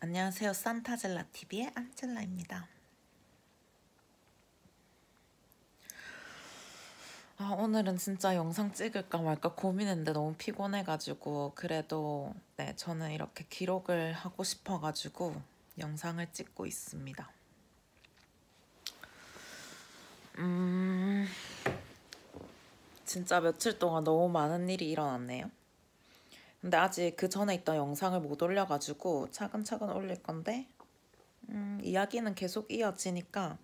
안녕하세요. 산타젤라TV의 안젤라입니다. 아, 오늘은 진짜 영상 찍을까 말까 고민했는데 너무 피곤해가지고 그래도 네, 저는 이렇게 기록을 하고 싶어가지고 영상을 찍고 있습니다. 음... 진짜 며칠 동안 너무 많은 일이 일어났네요. 근데 아직 그 전에 있던 영상을 못 올려가지고 차근차근 올릴 건데 음, 이야기는 계속 이어지니까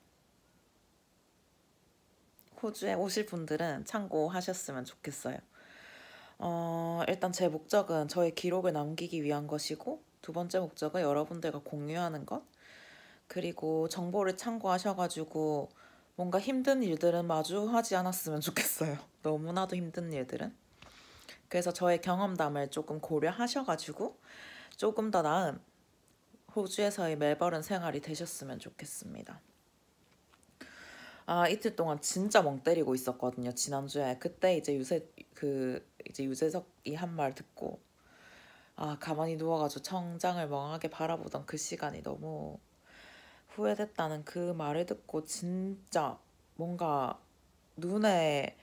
호주에 오실 분들은 참고하셨으면 좋겠어요. 어, 일단 제 목적은 저의 기록을 남기기 위한 것이고 두 번째 목적은 여러분들과 공유하는 것 그리고 정보를 참고하셔가지고 뭔가 힘든 일들은 마주하지 않았으면 좋겠어요. 너무나도 힘든 일들은. 그래서 저의 경험담을 조금 고려하셔가지고 조금 더 나은 호주에서의 멜버른 생활이 되셨으면 좋겠습니다. 아 이틀 동안 진짜 멍 때리고 있었거든요 지난주에 그때 이제 유세 그 이제 유재석이 한 말 듣고 아 가만히 누워가지고 청장을 멍하게 바라보던 그 시간이 너무 후회됐다는 그 말을 듣고 진짜 뭔가 눈에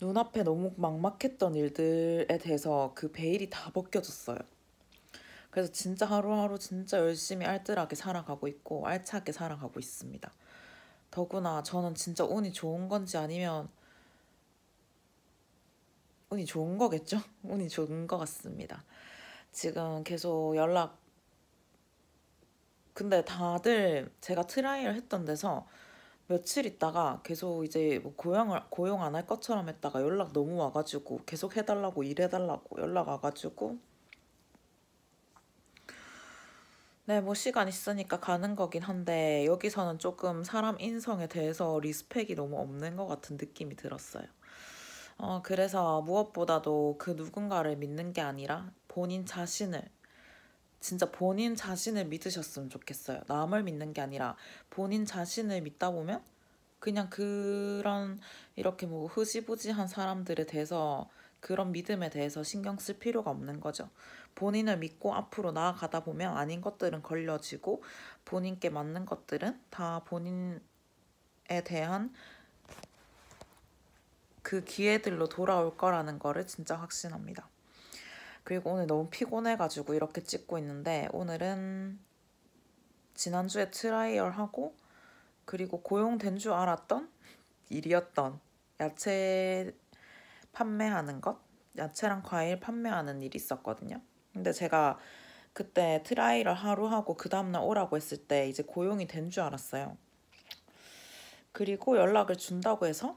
눈앞에 너무 막막했던 일들에 대해서 그 베일이 다 벗겨졌어요. 그래서 진짜 하루하루 진짜 열심히 알뜰하게 살아가고 있고 알차게 살아가고 있습니다. 더구나 저는 진짜 운이 좋은 건지 아니면 운이 좋은 거겠죠? 운이 좋은 것 같습니다. 지금 계속 연락 근데 다들 제가 트라이를 했던 데서 며칠 있다가 계속 이제 뭐 고용을 고용 안 할 것처럼 했다가 연락 너무 와가지고 계속 해달라고 일해달라고 연락 와가지고 네 뭐 시간 있으니까 가는 거긴 한데 여기서는 조금 사람 인성에 대해서 리스펙이 너무 없는 것 같은 느낌이 들었어요. 어 그래서 무엇보다도 그 누군가를 믿는 게 아니라 본인 자신을 진짜 본인 자신을 믿으셨으면 좋겠어요. 남을 믿는 게 아니라 본인 자신을 믿다 보면 그냥 그런 이렇게 뭐 흐지부지한 사람들에 대해서 그런 믿음에 대해서 신경 쓸 필요가 없는 거죠. 본인을 믿고 앞으로 나아가다 보면 아닌 것들은 걸려지고 본인께 맞는 것들은 다 본인에 대한 그 기회들로 돌아올 거라는 거를 진짜 확신합니다. 그리고 오늘 너무 피곤해가지고 이렇게 찍고 있는데 오늘은 지난주에 트라이얼 하고 그리고 고용된 줄 알았던 일이었던 야채 판매하는 것 야채랑 과일 판매하는 일이 있었거든요. 근데 제가 그때 트라이얼 하루 하고 그 다음날 오라고 했을 때 이제 고용이 된 줄 알았어요. 그리고 연락을 준다고 해서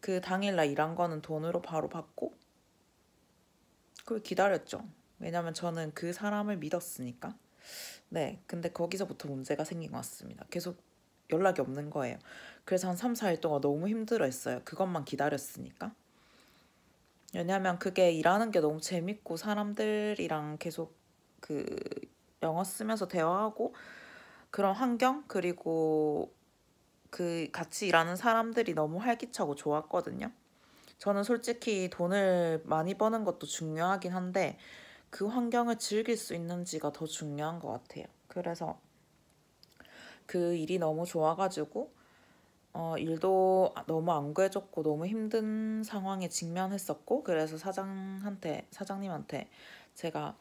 그 당일날 일한 거는 돈으로 바로 받고 그걸 기다렸죠. 왜냐면 저는 그 사람을 믿었으니까. 네, 근데 거기서부터 문제가 생긴 것 같습니다. 계속 연락이 없는 거예요. 그래서 한 3, 4일 동안 너무 힘들어 했어요. 그것만 기다렸으니까. 왜냐면 그게 일하는 게 너무 재밌고 사람들이랑 계속 그 영어 쓰면서 대화하고 그런 환경 그리고 그 같이 일하는 사람들이 너무 활기차고 좋았거든요. 저는 솔직히 돈을 많이 버는 것도 중요하긴 한데 그 환경을 즐길 수 있는지가 더 중요한 것 같아요. 그래서 그 일이 너무 좋아가지고 어, 일도 너무 안 구해졌고 너무 힘든 상황에 직면했었고 그래서 사장한테 사장님한테 제가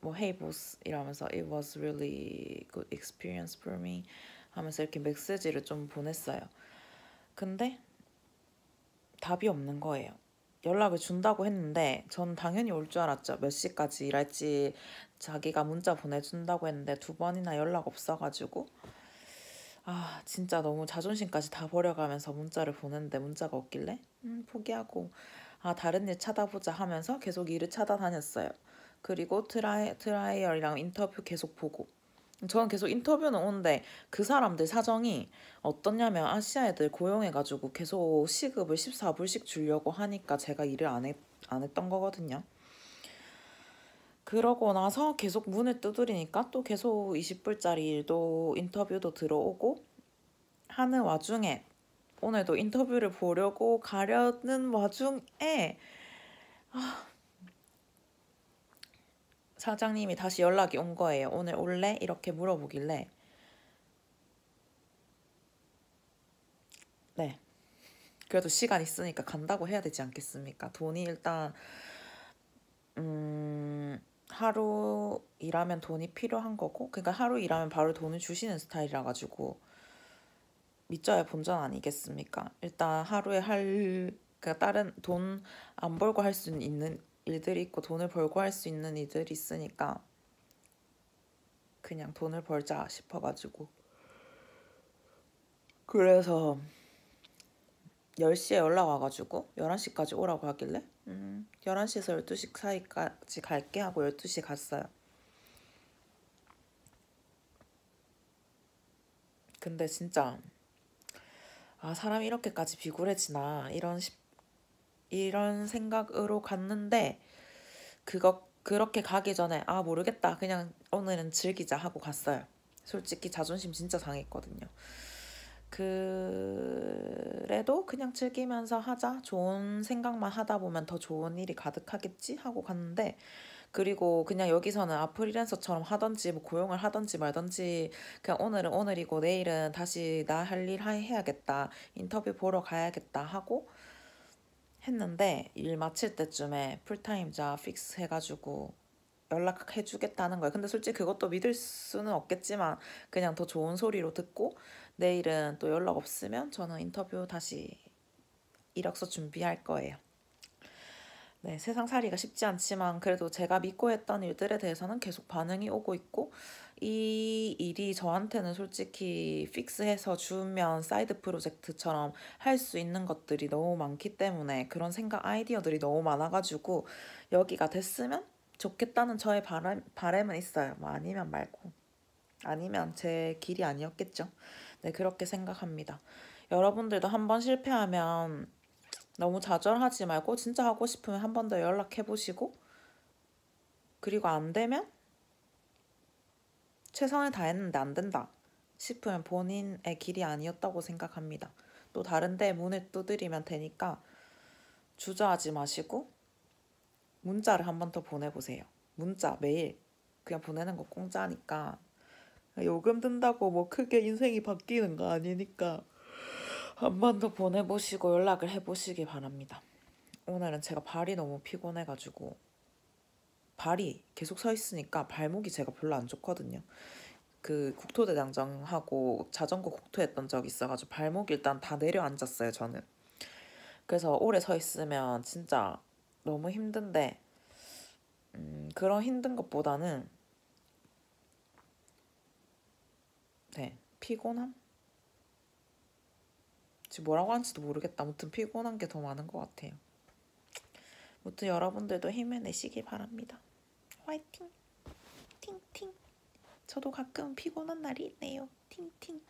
뭐 Hey boss 이러면서 It was really good experience for me 하면서 이렇게 메시지를 좀 보냈어요. 근데 답이 없는 거예요. 연락을 준다고 했는데 전 당연히 올 줄 알았죠. 몇 시까지 일할지 자기가 문자 보내준다고 했는데 두 번이나 연락 없어가지고 아 진짜 너무 자존심까지 다 버려가면서 문자를 보냈는데 문자가 없길래 음 포기하고 아 다른 일 찾아보자 하면서 계속 일을 찾아다녔어요. 그리고 트라이, 트라이얼이랑 인터뷰 계속 보고 저는 계속 인터뷰는 오는데 그 사람들 사정이 어떻냐면 아시아 애들 고용해가지고 계속 시급을 14불씩 주려고 하니까 제가 일을 안, 했, 안 했던 거거든요. 그러고 나서 계속 문을 두드리니까 또 계속 20불짜리 일도 인터뷰도 들어오고 하는 와중에 오늘도 인터뷰를 보려고 가려는 와중에 아, 사장님이 다시 연락이 온 거예요. 오늘 올래? 이렇게 물어보길래 네. 그래도 시간 있으니까 간다고 해야 되지 않겠습니까? 돈이 일단 음 하루 일하면 돈이 필요한 거고 그러니까 하루 일하면 바로 돈을 주시는 스타일이라 가지고 믿져야 본전 아니겠습니까? 일단 하루에 할 그러니까 다른 돈 안 벌고 할 수 있는 일들이 있고 돈을 벌고 할 수 있는 일들이 있으니까 그냥 돈을 벌자 싶어가지고 그래서 10시에 연락 와가지고 11시까지 오라고 하길래 음, 11시에서 12시 사이까지 갈게 하고 12시 갔어요 근데 진짜 아 사람이 이렇게까지 비굴해지나 이런 싶 이런 생각으로 갔는데 그거 그렇게 가기 전에 아 모르겠다 그냥 오늘은 즐기자 하고 갔어요. 솔직히 자존심 진짜 상했거든요. 그래도 그냥 즐기면서 하자 좋은 생각만 하다 보면 더 좋은 일이 가득하겠지 하고 갔는데 그리고 그냥 여기서는 아 프리랜서처럼 하던지 뭐 고용을 하던지 말던지 그냥 오늘은 오늘이고 내일은 다시 나 할 일 해야겠다 인터뷰 보러 가야겠다 하고 했는데 일 마칠 때쯤에 풀타임자 픽스 해가지고 연락해 주겠다는 거예요. 근데 솔직히 그것도 믿을 수는 없겠지만 그냥 더 좋은 소리로 듣고 내일은 또 연락 없으면 저는 인터뷰 다시 이력서 준비할 거예요. 네, 세상 살이가 쉽지 않지만 그래도 제가 믿고 했던 일들에 대해서는 계속 반응이 오고 있고 이 일이 저한테는 솔직히 픽스해서 주면 사이드 프로젝트처럼 할 수 있는 것들이 너무 많기 때문에 그런 생각 아이디어들이 너무 많아가지고 여기가 됐으면 좋겠다는 저의 바람, 바람은 있어요. 뭐 아니면 말고. 아니면 제 길이 아니었겠죠. 네, 그렇게 생각합니다. 여러분들도 한번 실패하면 너무 좌절하지 말고 진짜 하고 싶으면 한 번 더 연락해 보시고 그리고 안 되면 최선을 다했는데 안 된다 싶으면 본인의 길이 아니었다고 생각합니다. 또 다른 데 문을 두드리면 되니까 주저하지 마시고 문자를 한 번 더 보내보세요. 문자 매일 그냥 보내는 거 공짜니까 요금 든다고 뭐 크게 인생이 바뀌는 거 아니니까 한번더 보내보시고 연락을 해보시기 바랍니다. 오늘은 제가 발이 너무 피곤해가지고 발이 계속 서 있으니까 발목이 제가 별로 안 좋거든요. 그 국토대장정하고 자전거 국토했던 적 있어가지고 발목 일단 다 내려앉았어요 저는. 그래서 오래 서 있으면 진짜 너무 힘든데 음, 그런 힘든 것보다는 네 피곤함 지금 뭐라고 하는지도 모르겠다. 아무튼 피곤한 게 더 많은 것 같아요. 아무튼 여러분들도 힘내시길 바랍니다. 화이팅! 팅팅! 저도 가끔 피곤한 날이 있네요. 팅팅!